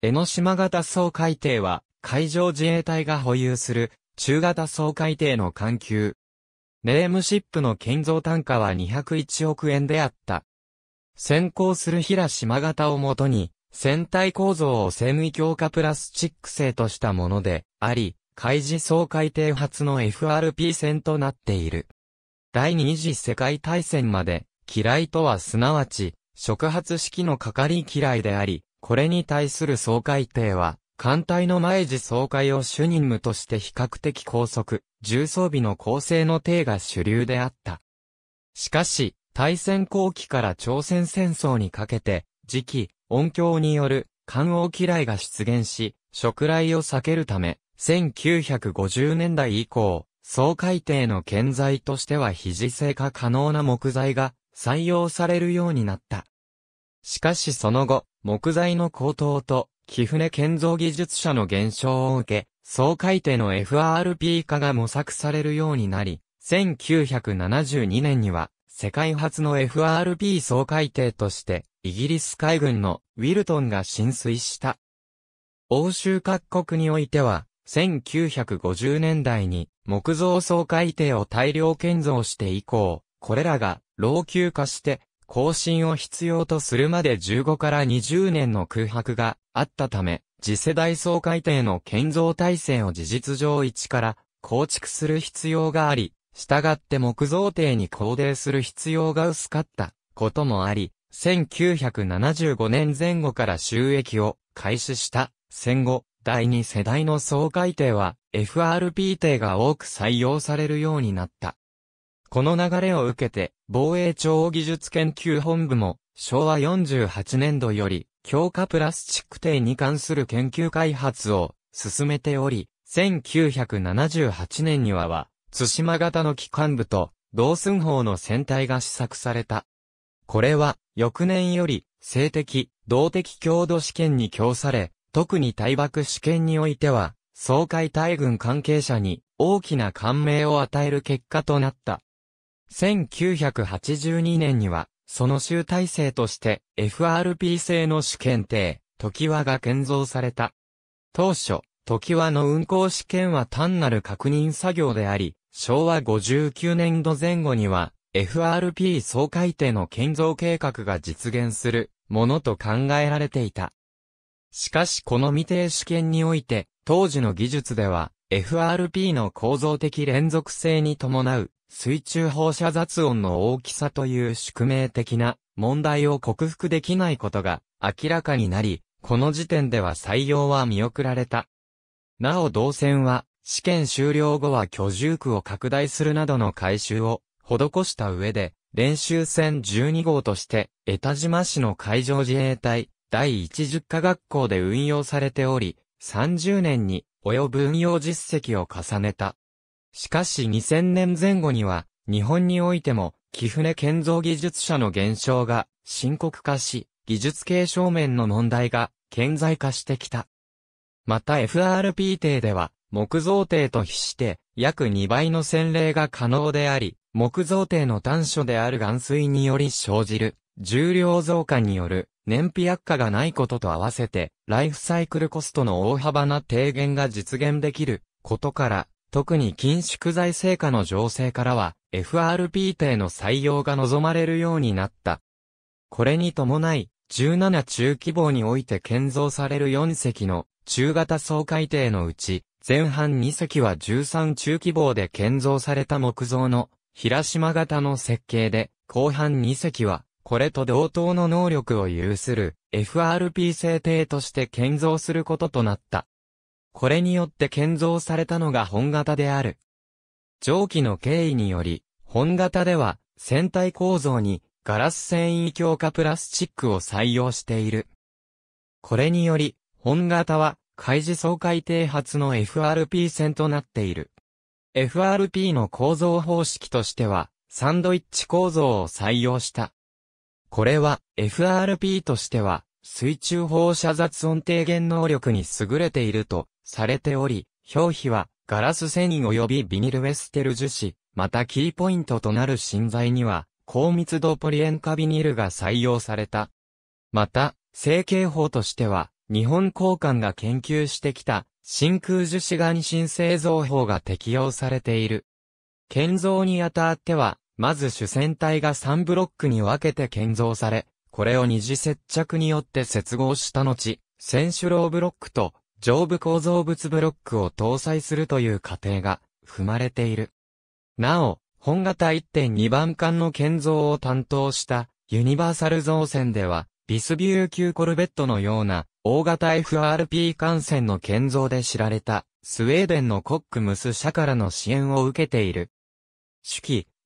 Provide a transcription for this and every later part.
江ノ島型掃海艇は、海上自衛隊が保有する、中型掃海艇の艦級。ネームシップの建造単価は201億円であった。先行する平島型をもとに、船体構造を繊維強化プラスチック製としたもので、あり、海事総海艇発の FRP 船となっている。第二次世界大戦まで、機雷とはすなわち、触発式の係機雷であり、これに対する総会定は、艦隊の毎時総会を主任務として比較的高速、重装備の構成の定が主流であった。しかし、大戦後期から朝鮮戦争にかけて、時期、音響による、官王嫌いが出現し、食雷を避けるため、1950年代以降、総改定の建材としては非自性化可能な木材が採用されるようになった。しかしその後、木材の高騰と、木船建造技術者の減少を受け、総改定の FRP 化が模索されるようになり、1972年には、世界初の FRP 総改定として、イギリス海軍のウィルトンが浸水した。欧州各国においては、1950年代に木造総改定を大量建造して以降、これらが老朽化して更新を必要とするまで15から20年の空白があったため、次世代総改定の建造体制を事実上一から構築する必要があり、従って木造艇に肯定する必要が薄かったこともあり、1975年前後から収益を開始した戦後第2世代の総改定は FRP 艇が多く採用されるようになった。この流れを受けて、防衛庁技術研究本部も、昭和48年度より、強化プラスチック艇に関する研究開発を進めており、1978年にはは、津島型の機関部と、同寸法の船体が試作された。これは、翌年より、性的、動的強度試験に供され、特に対爆試験においては、総会大軍関係者に大きな感銘を与える結果となった。1982年には、その集大成として FRP 製の試験艇、時和が建造された。当初、時和の運行試験は単なる確認作業であり、昭和59年度前後には、FRP 総改定の建造計画が実現するものと考えられていた。しかしこの未定試験において、当時の技術では、FRP の構造的連続性に伴う水中放射雑音の大きさという宿命的な問題を克服できないことが明らかになり、この時点では採用は見送られた。なお動線は試験終了後は居住区を拡大するなどの改修を施した上で練習船12号として江田島市の海上自衛隊第10科学校で運用されており、30年に及ぶ運用実績を重ねた。しかし2000年前後には、日本においても、木船建造技術者の減少が深刻化し、技術継承面の問題が顕在化してきた。また FRP 艇では、木造艇と比して約2倍の洗礼が可能であり、木造艇の短所である岩水により生じる重量増加による燃費悪化がないことと合わせて、ライフサイクルコストの大幅な低減が実現できることから、特に緊縮財政下の情勢からは、FRP 定の採用が望まれるようになった。これに伴い、17中規模において建造される4隻の中型総改定のうち、前半2隻は13中規模で建造された木造の平島型の設計で、後半2隻はこれと同等の能力を有する FRP 制定として建造することとなった。これによって建造されたのが本型である。上記の経緯により、本型では船体構造にガラス繊維強化プラスチックを採用している。これにより、本型は海事総会停発の FRP 船となっている。FRP の構造方式としては、サンドイッチ構造を採用した。これは FRP としては水中放射雑音低減能力に優れているとされており、表皮はガラス繊維及びビニルウェステル樹脂、またキーポイントとなる芯材には高密度ポリ塩化ビニルが採用された。また、成形法としては日本交換が研究してきた真空樹脂岩芯製造法が適用されている。建造にあたっては、まず主戦隊が3ブロックに分けて建造され、これを二次接着によって接合した後、選手ローブロックと上部構造物ブロックを搭載するという過程が踏まれている。なお、本型1.2番艦の建造を担当したユニバーサル造船では、ビスビュー級コルベットのような大型 FRP 艦船の建造で知られたスウェーデンのコックムス社からの支援を受けている。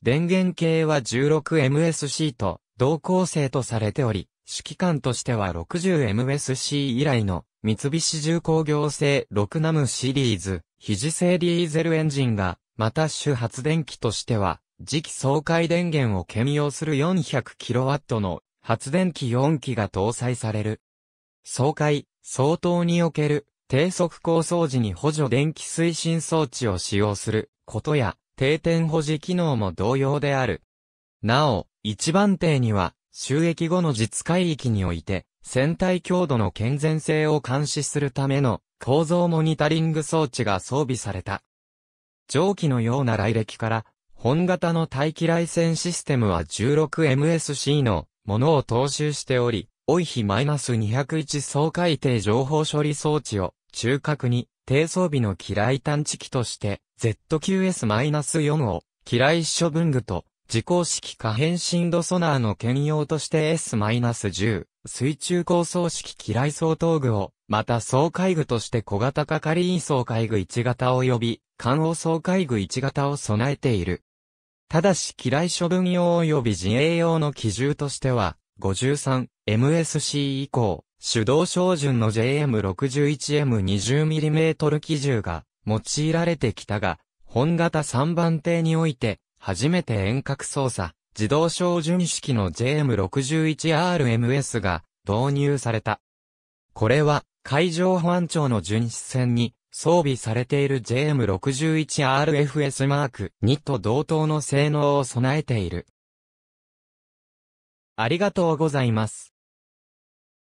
電源系は 16MSC と同構成とされており、指揮官としては 60MSC 以来の三菱重工業製6ナムシリーズ、肘製ディーゼルエンジンが、また主発電機としては、次期総回電源を兼用する 400kW の発電機4機が搭載される。総回、相当における低速高層時に補助電気推進装置を使用することや、定点保持機能も同様である。なお、一番艇には、収益後の実海域において、船体強度の健全性を監視するための構造モニタリング装置が装備された。蒸気のような来歴から、本型の大気雷船システムは 16MSC のものを踏襲しており、オイヒ -201 総海底情報処理装置を中核に低装備の機雷探知機として、ZQS-4 を、機雷処分具と、自光式可変振動ソナーの兼用として S-10、水中高層式機雷相当具を、また総海具として小型係員総海具1型及び、艦応総海具1型を備えている。ただし機雷処分用及び自衛用の機銃としては、53MSC 以降、手動照準の JM61M20mm 機銃が用いられてきたが、本型3番艇において、初めて遠隔操作、自動照準式の JM61RMS が導入された。これは、海上保安庁の巡視船に装備されている JM61RFS マーク2と同等の性能を備えている。ありがとうございます。